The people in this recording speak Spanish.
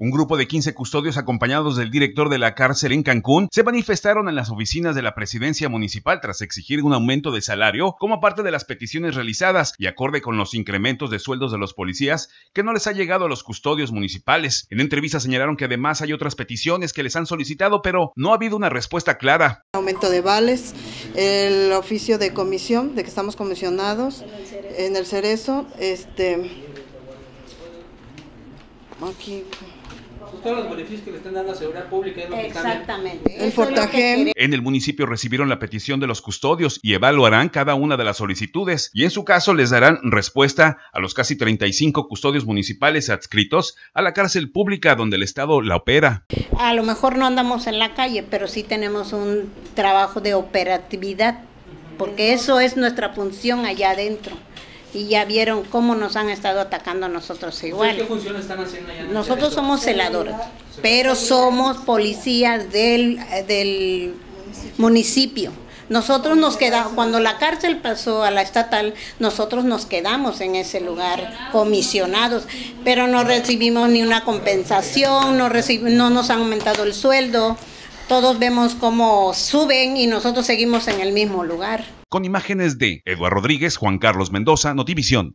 Un grupo de 15 custodios acompañados del director de la cárcel en Cancún se manifestaron en las oficinas de la presidencia municipal tras exigir un aumento de salario como parte de las peticiones realizadas y acorde con los incrementos de sueldos de los policías que no les ha llegado a los custodios municipales. En entrevista señalaron que además hay otras peticiones que les han solicitado, pero no ha habido una respuesta clara. Aumento de vales, el oficio de comisión, de que estamos comisionados en el Cerezo, este Aquí. Pues beneficios que le dando a seguridad pública Exactamente. En el municipio recibieron la petición de los custodios y evaluarán cada una de las solicitudes y en su caso les darán respuesta a los casi 35 custodios municipales adscritos a la cárcel pública donde el Estado la opera. A lo mejor no andamos en la calle, pero sí tenemos un trabajo de operatividad, porque eso es nuestra función allá adentro y ya vieron cómo nos han estado atacando nosotros igual. ¿Qué funciones están haciendo allá? Nosotros somos celadores, pero somos policías del, del municipio. Nosotros nos quedamos, cuando la cárcel pasó a la estatal, nosotros nos quedamos en ese lugar comisionados, pero no recibimos ni una compensación, no, no nos han aumentado el sueldo todos vemos cómo suben y nosotros seguimos en el mismo lugar. Con imágenes de Eduardo Rodríguez, Juan Carlos Mendoza, Notivisión.